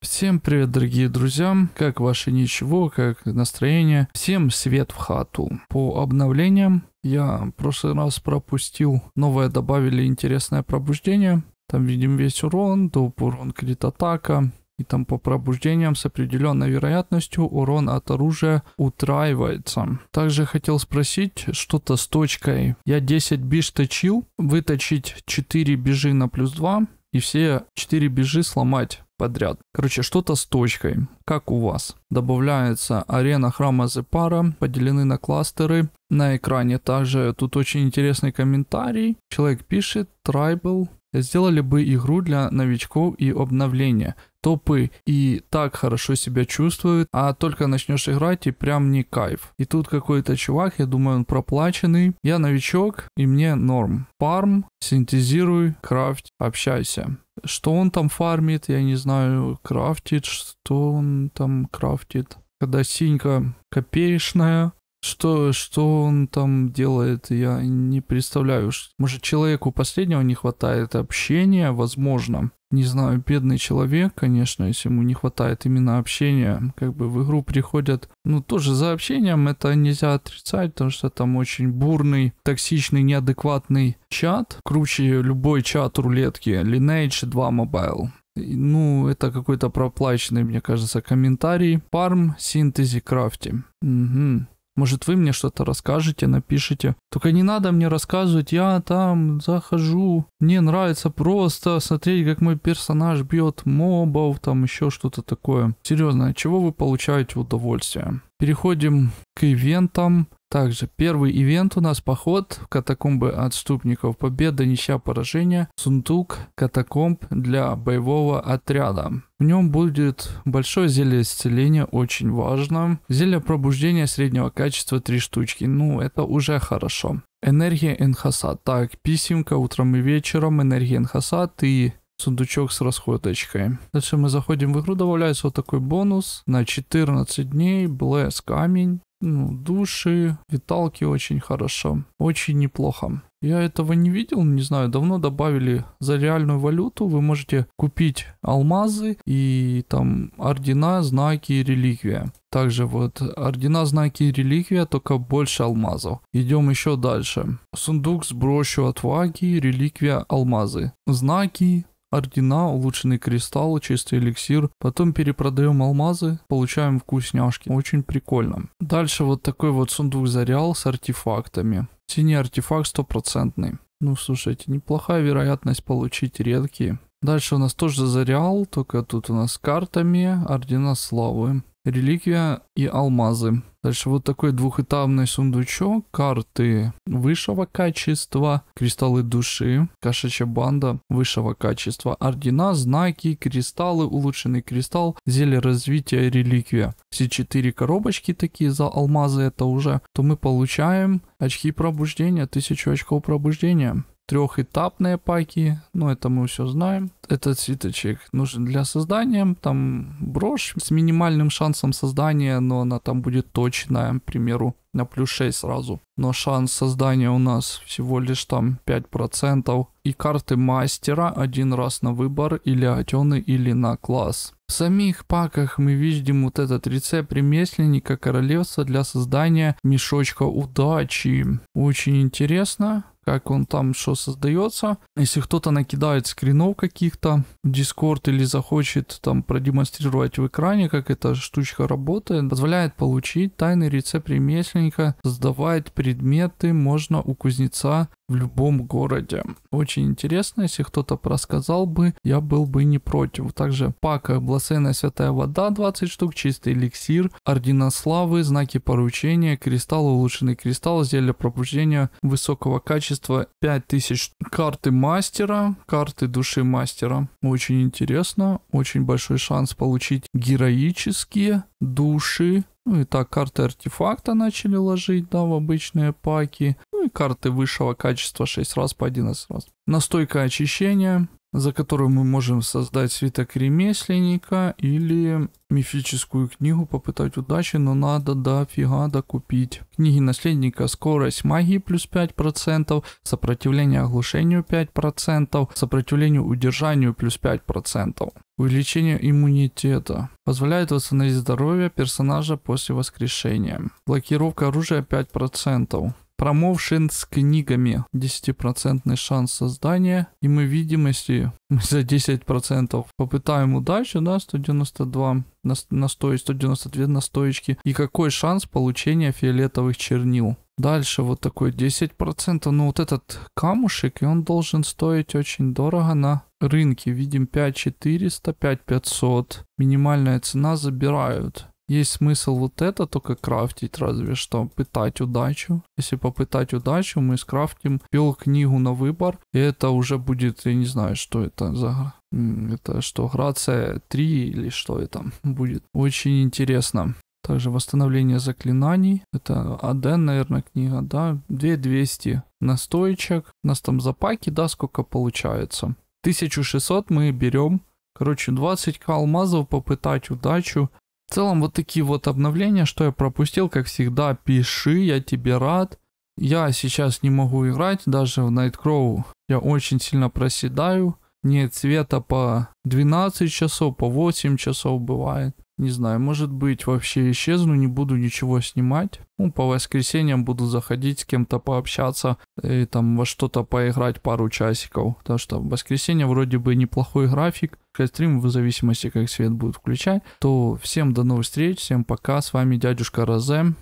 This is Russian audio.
Всем привет, дорогие друзья. Как ваше ничего, как настроение. Всем свет в хату. По обновлениям я в прошлый раз пропустил. Новое добавили интересное пробуждение. Там видим весь урон, доп. урон крит атака. И там по пробуждениям с определенной вероятностью урон от оружия утраивается. Также хотел спросить что-то с точкой. Я 10 биш точил, выточить 4 бежи на плюс 2 и все 4 бежи сломать подряд. Короче, что-то с точкой, как у вас. Добавляется арена храма Зепара, поделены на кластеры. На экране также тут очень интересный комментарий. Человек пишет, Tribal, сделали бы игру для новичков и обновления топы и так хорошо себя чувствуют, а только начнешь играть и прям не кайф. И тут какой-то чувак, я думаю, он проплаченный. Я новичок, и мне норм. Фарм, синтезируй, крафт, общайся. Что он там фармит, я не знаю, крафтит, что он там крафтит. Когда синька копеечная, что, что он там делает, я не представляю. Может, человеку последнего не хватает общения, возможно не знаю, бедный человек, конечно, если ему не хватает именно общения, как бы в игру приходят, ну, тоже за общением, это нельзя отрицать, потому что там очень бурный, токсичный, неадекватный чат, круче любой чат рулетки, Lineage 2 Mobile. Ну, это какой-то проплаченный, мне кажется, комментарий. Парм, синтези, крафти. Угу. Может, вы мне что-то расскажете, напишите. Только не надо мне рассказывать, я там захожу. Мне нравится просто смотреть, как мой персонаж бьет мобов, там еще что-то такое. Серьезно, чего вы получаете удовольствие? Переходим к ивентам. Также первый ивент у нас поход в катакомбы отступников, победа, ничья, поражение, сундук катакомб для боевого отряда. В нем будет большое зелье исцеления, очень важно. Зелье пробуждения среднего качества 3 штучки, ну это уже хорошо. Энергия Энхаса. Так, писемка утром и вечером, энергия Энхаса, ты сундучок с расходочкой. Дальше мы заходим в игру, добавляется вот такой бонус на 14 дней, Блэс камень, ну, души, виталки очень хорошо. Очень неплохо. Я этого не видел, не знаю, давно добавили за реальную валюту. Вы можете купить алмазы и там ордена, знаки и реликвия. Также вот ордена, знаки и реликвия, только больше алмазов. Идем еще дальше. Сундук с брошью отваги, реликвия, алмазы. Знаки, ордена, улучшенный кристалл, чистый эликсир. Потом перепродаем алмазы, получаем вкусняшки. Очень прикольно. Дальше вот такой вот сундук зарял с артефактами. Синий артефакт стопроцентный. Ну, слушайте, неплохая вероятность получить редкие. Дальше у нас тоже зарял, только тут у нас с картами ордена славы реликвия и алмазы. Дальше вот такой двухэтапный сундучок, карты высшего качества, кристаллы души, кошачья банда высшего качества, ордена, знаки, кристаллы, улучшенный кристалл, зелье развития, реликвия. Все четыре коробочки такие за алмазы это уже, то мы получаем очки пробуждения, тысячу очков пробуждения трехэтапные паки, ну это мы все знаем. Этот свиточек нужен для создания, там брошь с минимальным шансом создания, но она там будет точная, к примеру, на плюс 6 сразу. Но шанс создания у нас всего лишь там 5%. И карты мастера один раз на выбор или атены или на класс. В самих паках мы видим вот этот рецепт ремесленника королевства для создания мешочка удачи. Очень интересно как он там что создается. Если кто-то накидает скринов каких-то в Discord или захочет там продемонстрировать в экране, как эта штучка работает, позволяет получить тайный рецепт ремесленника, создавать предметы можно у кузнеца в любом городе. Очень интересно, если кто-то рассказал бы, я был бы не против. Также пака Бласена Святая Вода 20 штук, чистый эликсир, Ордена Славы, знаки поручения, кристалл, улучшенный кристалл, зелье пробуждения высокого качества количество 5000 карты мастера, карты души мастера. Очень интересно, очень большой шанс получить героические души. Ну и так, карты артефакта начали ложить, да, в обычные паки. Ну и карты высшего качества 6 раз по 11 раз. Настойка очищения, за которую мы можем создать свиток ремесленника или мифическую книгу попытать удачи, но надо дофига докупить. Книги наследника скорость магии плюс 5%, сопротивление оглушению 5%, сопротивление удержанию плюс 5%. Увеличение иммунитета. Позволяет восстановить здоровье персонажа после воскрешения. Блокировка оружия 5%. Промоушен с книгами. 10% шанс создания. И мы видим, если мы за 10% попытаем удачу, да, 192 на, на 100 и 192 стоечки И какой шанс получения фиолетовых чернил. Дальше вот такой 10%. Ну вот этот камушек, и он должен стоить очень дорого на рынке. Видим 5400, 5500. Минимальная цена забирают. Есть смысл вот это только крафтить, разве что пытать удачу. Если попытать удачу, мы скрафтим пил книгу на выбор. И это уже будет, я не знаю, что это за это что, грация 3 или что это будет. Очень интересно. Также восстановление заклинаний. Это Аден, наверное, книга, да. 2200 настоечек. У нас там запаки, да, сколько получается. 1600 мы берем. Короче, 20к алмазов попытать удачу. В целом вот такие вот обновления, что я пропустил, как всегда, пиши, я тебе рад. Я сейчас не могу играть, даже в Nightcrow я очень сильно проседаю. Нет цвета по 12 часов, по 8 часов бывает. Не знаю, может быть, вообще исчезну, не буду ничего снимать. Ну, по воскресеньям буду заходить с кем-то пообщаться и там во что-то поиграть пару часиков. Потому что воскресенье вроде бы неплохой график. Стрим, в зависимости, как свет будет включать. То всем до новых встреч, всем пока. С вами дядюшка Розе.